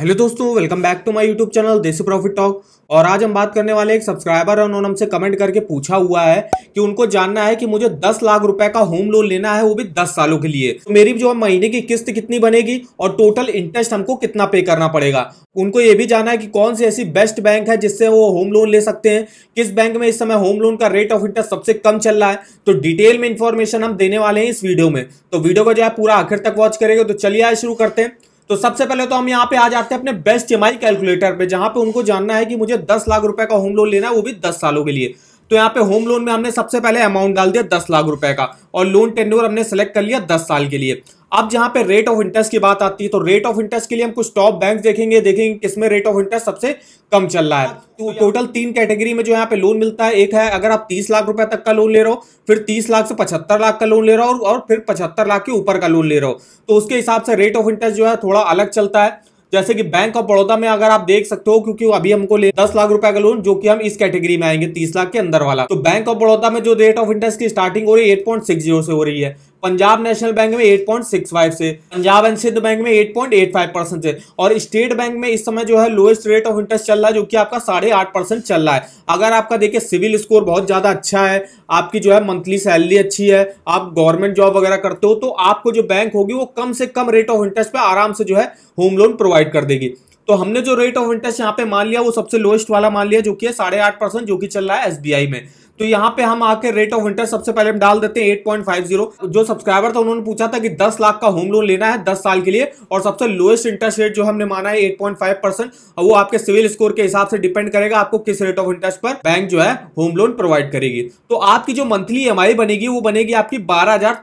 hello दोस्तों welcome back to my YouTube channel Desi Profit Talk और आज हम बात करने वाले एक सब्सक्राइबर है उन्होंने हमसे कमेंट करके पूछा हुआ है कि उनको जानना है कि मुझे 10 लाख रुपए का होम लोन लेना है वो भी 10 सालों के लिए तो मेरी जो महीने की किस्त कितनी बनेगी और टोटल इंटरेस्ट हमको कितना पे करना पड़ेगा उनको ये भी जानना है कि कौन सी ऐसी बेस्ट बैंक है जिससे वो होम लोन ले सकते हैं किस बैंक में इस समय होम लोन का रेट ऑफ इंटरेस्ट सबसे कम चल रहा है तो डिटेल में इंफॉर्मेशन हम देने वाले हैं इस वीडियो में तो वीडियो को जो है पूरा आखिर तक वॉच करेगा तो चलिए आज शुरू करते हैं तो सबसे पहले तो हम यहाँ पे आ जाते हैं अपने बेस्ट ई कैलकुलेटर पे जहां पे उनको जानना है कि मुझे दस लाख रुपए का होम लोन लेना है वो भी दस सालों के लिए तो यहाँ पे होम लोन में हमने सबसे पहले अमाउंट डाल दिया दस लाख रुपए का और लोन टेंडोर हमने सेलेक्ट कर लिया दस साल के लिए अब जहां पे रेट ऑफ इंटरेस्ट की बात आती है तो रेट ऑफ इंटरेस्ट के लिए हम कुछ टॉप बैंक देखेंगे देखेंगे किसमें रेट ऑफ इंटरेस्ट सबसे कम चल रहा है तो टोटल तो तीन कैटेगरी में जो यहाँ पे लोन मिलता है एक है अगर आप तीस लाख रुपए तक का लोन ले रहे हो फिर तीस लाख से पचहत्तर लाख का लोन ले रहे हो और फिर पचहत्तर लाख के ऊपर का लोन ले रहे हो तो उसके हिसाब से रेट ऑफ इंटरेस्ट जो है थोड़ा अलग चलता है जैसे कि बैंक ऑफ बड़ौदा में अगर आप देख सकते हो क्योंकि अभी हमको ले दस लाख रुपए का लोन जो कि हम इस कैटेगरी में आएंगे तीस लाख के अंदर वाला तो बैंक ऑफ बड़ौदा में जो रेट ऑफ इंटरेस्ट की स्टार्टिंग हो रही है एट से हो रही है पंजाब नेशनल बैंक में 8.65 से पंजाब एंड सिंध बैंक में 8.85 परसेंट से और स्टेट बैंक में इस समय जो है लोएस्ट रेट ऑफ इंटरेस्ट चल रहा है जो कि आपका साढ़े आठ परसेंट चल रहा है अगर आपका देखिए सिविल स्कोर बहुत ज़्यादा अच्छा है आपकी जो है मंथली सैलरी अच्छी है आप गवर्नमेंट जॉब वगैरह करते हो तो आपको जो बैंक होगी वो कम से कम रेट ऑफ इंटरेस्ट पर आराम से जो है होम लोन प्रोवाइड कर देगी तो हमने जो रेट ऑफ इंटरेस्ट यहाँ पे मान लिया वो सबसे लोएस्ट वाला मान लिया जो कि है साढ़े आठ परसेंट जो कि चल रहा है एसबीआई में तो यहाँ पे हम आके रेट ऑफ इंटरेस्ट सबसे पहले डाल देते हैं 8.50 जो सब्सक्राइबर था उन्होंने पूछा था कि 10 लाख का होम लोन लेना है 10 साल के लिए और सबसे लोएस्ट इंटरेस्ट रेट जो हमने माना है 8.5 परसेंट वो आपके सिविल स्कोर के हिसाब से डिपेंड करेगा आपको किस रेट ऑफ इंटरेस्ट पर बैंक जो है होम लोन प्रोवाइड करेगी तो आपकी जो मंथली ई बनेगी वो बनेगी आपकी बारह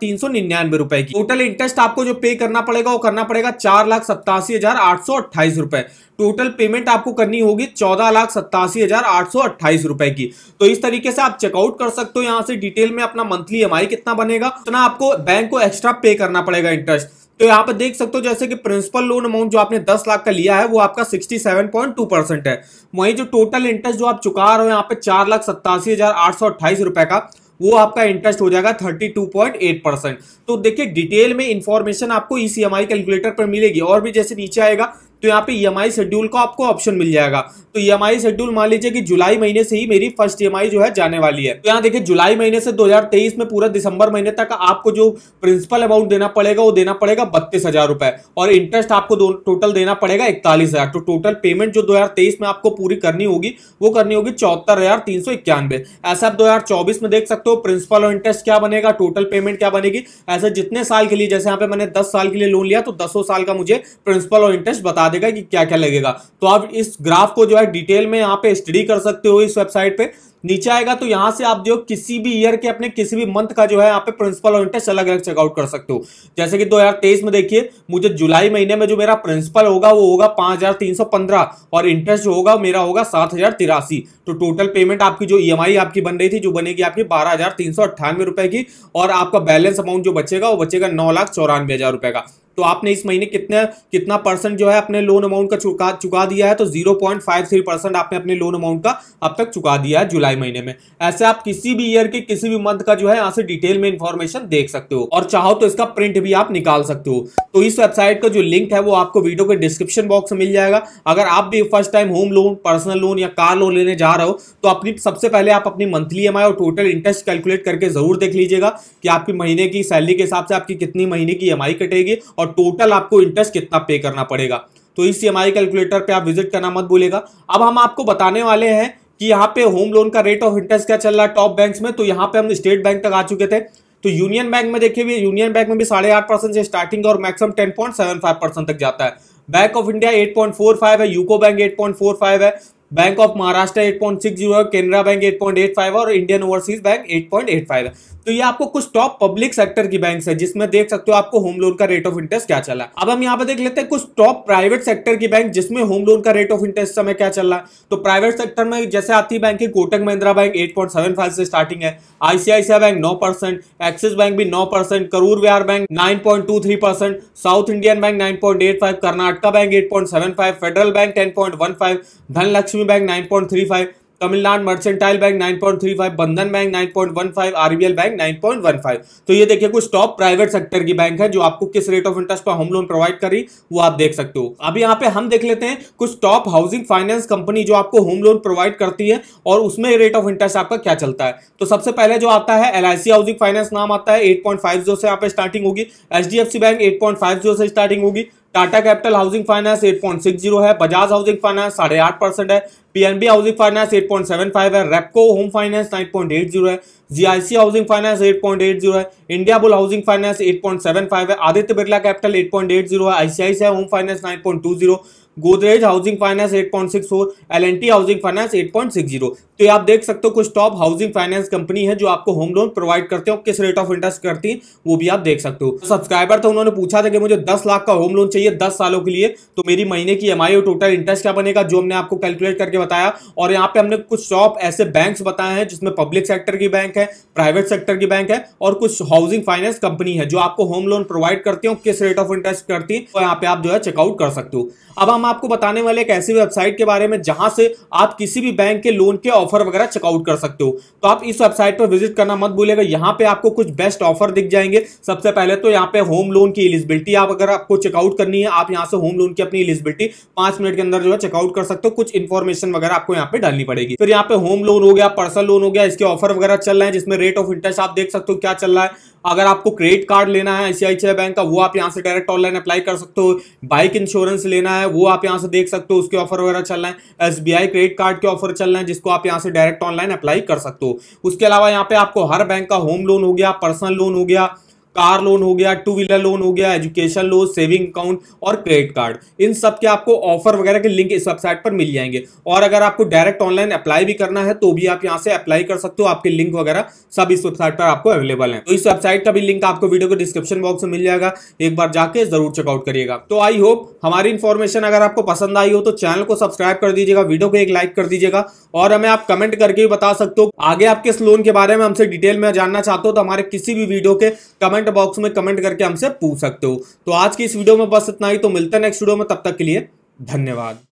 रुपए की टोटल इंटरेस्ट आपको जो पे करना पड़ेगा वो करना पड़ेगा चार लाख सत्तासी हजार आठ सौ रुपए टोटल पेमेंट आपको करनी होगी चौदह लाख सत्तासी हजार आठ सौ अट्ठाईस रुपए की तो इस तरीके से आप चेकआउट कर सकते हो यहाँ से डिटेल में अपना मंथली एम कितना बनेगा उतना आपको बैंक को एक्स्ट्रा पे करना पड़ेगा इंटरेस्ट तो यहाँ पर देख सकते हो जैसे कि प्रिंसिपल लोन अमाउंट जो आपने 10 लाख का लिया है वो आपका 67.2 परसेंट है वहीं जो टोटल इंटरेस्ट जो आप चुका रहे हो यहाँ पे चार लाख सत्तासी हजार आठ सौ अट्ठाईस रुपए का वो आपका इंटरेस्ट हो जाएगा 32.8 परसेंट तो देखिए डिटेल में इंफॉर्मेशन आपको ई सी कैलकुलेटर पर मिलेगी और भी जैसे नीचे आएगा तो यहाँ पे ई e शेड्यूल का आपको ऑप्शन मिल जाएगा तो ई e शेड्यूल मान लीजिए कि जुलाई महीने से ही मेरी फर्स्ट ई e जो है जाने वाली है तो यहाँ देखिए जुलाई महीने से 2023 में पूरा दिसंबर महीने तक आपको जो प्रिंसिपल अमाउंट देना पड़ेगा वो देना पड़ेगा बत्तीस और इंटरेस्ट आपको टोटल देना पड़ेगा इकतालीस तो टोटल पेमेंट जो दो में आपको पूरी करनी होगी वो करनी होगी चौहत्तर ऐसा आप दो में देख सकते हो प्रिंसिपल और इंटरेस्ट क्या बनेगा टोटल पेमेंट क्या बनेगी ऐसे जितने साल के लिए जैसे यहाँ पे मैंने दस साल के लिए लोन लिया तो दसों साल का मुझे प्रिंसिपल और इंटरेस्ट बता देगा कि क्या क्या लगेगा तो आप इस ग्राफ को जो है डिटेल में यहाँ पे स्टडी कर सकते हो इस वेबसाइट पे नीचे आएगा तो यहाँ से आप जो किसी भी ईयर के अपने किसी भी मंथ का जो है यहाँ पे प्रिंसिपल और इंटरेस्ट अलग अलग चेकआउट कर सकते हो जैसे कि 2023 में देखिए मुझे जुलाई महीने में जो मेरा प्रिंसिपल होगा वो होगा 5315 और इंटरेस्ट होगा मेरा होगा सात तो टोटल पेमेंट आपकी जो ई e आपकी बन रही थी जो बनेगी आपकी बारह रुपए की और आपका बैलेंस अमाउंट जो बचेगा वो बचेगा नौ लाख चौरानवे हजार रुपए का तो आपने इस महीने कितने कितना परसेंट जो है अपने लोन अमाउंट का चुका चुका दिया है तो zero point five three percent आपने अपने लोन अमाउंट का अब तक चुका दिया है जुलाई महीने में ऐसे आप किसी भी ईयर के किसी भी मंथ का जो है यहाँ से डिटेल में इन्फॉर्मेशन देख सकते हो और चाहो तो इसका प्रिंट भी आप निकाल सकते हो तो इस वेबसाइट का जो लिंक है वो आपको वीडियो के डिस्क्रिप्शन बॉक्स में मिल जाएगा अगर आप भी first time home loan personal loan या कार लोन लेने जा रहे हो तो अपनी सबसे पहले आप अपनी मंथली एम और टोटल इंटरेस्ट कैलकुलेट करके जरूर देख लीजिएगा कि आपकी महीने की सैलरी के हिसाब से आपकी कितनी महीने की ई कटेगी और और टोटल आपको इंटरेस्ट कितना पे करना पड़ेगा तो इस ई कैलकुलेटर पे आप विजिट करना मत भूलेगा अब हम आपको बताने वाले हैं कि यहाँ पे होम लोन का रेट ऑफ इंटरेस्ट क्या चल रहा है टॉप बैंक्स में तो यहाँ पे हम स्टेट बैंक तक आ चुके थे तो यूनियन बैंक में देखिए भी यूनियन बैंक में भी साढ़े आठ परसेंट से स्टार्टिंग और maximum ten point seven five percent तक जाता है Bank of India eight point four five है UCO Bank eight point four five है Bank of Maharashtra eight point six zero है Canara Bank eight point eight five और Indian Overseas Bank eight point eight five है तो ये आपको कुछ top public sector की बैंक है जिसमें देख सकते हो आपको होम लोन का रेट ऑफ इंटरेस्ट क्या चला अब हम यहाँ पर देख लेते हैं कुछ टॉप प्राइवेट सेक्टर की बैंक जिसमें होम लोन का रेट ऑफ इंटरेस्ट समय क्या चल रहा है तो प्राइवेट सेक्टर में जैसे आती बैंक है Kotak Mahindra Bank eight point seven five से स्टार्टिंग है आईसीआईसी बैंक नौ परसेंट एक्सिस बैंक भी नौ percent Karur Vysya Bank nine point two three percent South Indian Bank nine point eight five Karnataka Bank eight point seven five Federal Bank ten point one five Dhanlaxmi Bank nine point three five Tamil Nadu Mercantile Bank 9.35 Bandhan bank 9.15 RBL bank 9.15 तो ये देखिए कुछ top private sector की bank है जो आपको किस rate of interest पर होम लोन प्रोवाइड करी वो आप देख सकते हो अब यहाँ पे हम देख लेते हैं कुछ टॉप हाउसिंग फाइनेंस कंपनी जो आपको होम लोन प्रोवाइड करती है और उसमें रेट ऑफ इंटरेस्ट आपका क्या चलता है तो सबसे पहले जो आता है एल हाउसिंग फाइनेंस नाम आता है एट से यहाँ पे स्टार्टिंग होगी एच बैंक एट से स्टार्टिंग होगी टाटा कैपिटल हाउसिंग फाइनेंस 8.60 है बजाज हाउसिंग फाइनेंस साढ़े आठ परसेंट है पीएनबी हाउसिंग फाइनेंस 8.75 है रेपको होम फाइनेंस 9.80 है जीआईसी हाउसिंग फाइनेंस 8.80 है इंडिया बुल हाउसिंग फाइनेंस 8.75 है आदित्य बिरला कैपिटल 8.80 है ICICI Home Finance zero Godrej Housing Finance 8.64 T Housing Finance 8.60 तो आप देख सकते हो कुछ टॉप हाउसिंग फाइनेंस कंपनी है जो आपको होम लोन प्रोवाइड करते हैं किस रेट ऑफ इंटरेस्ट करती है वो भी आप देख सकते हो सब्सक्राइबर था तो उन्होंने पूछा था कि मुझे दस लाख का होम लोन चाहिए दस सालों के लिए तो मेरी महीने की एम और टोटल इंटरेस्ट क्या बनेगा जो हमने आपको कैलकुलेट करके बताया और यहाँ पे हमने कुछ टॉप ऐसे बैंक बताए हैं जिसमें पब्लिक सेक्टर की बैंक है प्राइवेट सेक्टर की बैंक है और कुछ हाउसिंग फाइनेंस कंपनी है जो आपको होम लोन प्रोवाइड करती है किस रेट ऑफ इंटरेस्ट करती है तो यहाँ पे आप जो है चेकआउट कर सकते हो अब हम आपको बताने वाले एक ऐसी वेबसाइट के बारे में जहां से आप किसी भी बैंक के लोन के ऑफर वगैरह चेकआउट कर सकते हो तो आप इस वेबसाइट पर विजिट करना मत भूलेगा यहाँ पे आपको कुछ बेस्ट ऑफर दिख जाएंगे सबसे पहले तो यहाँ पे होम लोन की एलिजिबिलिटी आप अगर आपको चेकआउट करनी है आप यहाँ से होम लोन की अपनी एलिजिबिलिटी पांच मिनट के अंदर जो है चेकआउट कर सकते हो कुछ इन्फॉर्मेशन वगैरह आपको यहाँ पे डालनी पड़ेगी फिर यहाँ पे होम लोन हो गया पर्सनल लोन हो गया इसके ऑफर वगैरह चल रहे हैं जिसमें रेट ऑफ इंटरेस्ट आप देख सकते हो क्या चल रहा है अगर आपको क्रेडिट कार्ड लेना है आई बैंक का वो आप यहाँ से डायरेक्ट ऑनलाइन अप्लाई कर सकते हो बाइक इंश्योरेंस लेना है वो आप यहाँ से देख सकते हो उसके ऑफर वगैरह चल रहे हैं एस क्रेडिट कार्ड के ऑफर चल रहे हैं जिसको आप यहाँ से डायरेक्ट ऑनलाइन अप्लाई कर सकते हो उसके अलावा यहाँ पे आपको हर बैंक का होम लोन हो गया पर्सनल लोन हो गया कार लोन हो गया टू व्हीलर लोन हो गया एजुकेशन लोन सेविंग अकाउंट और क्रेडिट कार्ड इन सब के आपको ऑफर वगैरह के लिंक इस वेबसाइट पर मिल जाएंगे और अगर आपको डायरेक्ट ऑनलाइन अप्लाई भी करना है तो भी आप यहाँ से अप्लाई कर सकते हो आपके लिंक वगैरह सब इस वेबसाइट पर आपको अवेलेबल है तो इस वेबसाइट का भी लिंक आपको वीडियो के डिस्क्रिप्शन बॉक्स में मिल जाएगा एक बार जाके जरूर चेकआउट करिएगा तो आई होप हमारी इन्फॉर्मेशन अगर आपको पसंद आई हो तो चैनल को सब्सक्राइब कर दीजिएगा वीडियो को एक लाइक कर दीजिएगा और हमें आप कमेंट करके भी बता सकते हो आगे आप किस लोन के बारे में हमसे डिटेल में जानना चाहते हो तो हमारे किसी भी वीडियो के कमेंट कमेंट बॉक्स में कमेंट करके हमसे पूछ सकते हो तो आज की इस वीडियो में बस इतना ही तो मिलता है नेक्स्ट वीडियो में तब तक के लिए धन्यवाद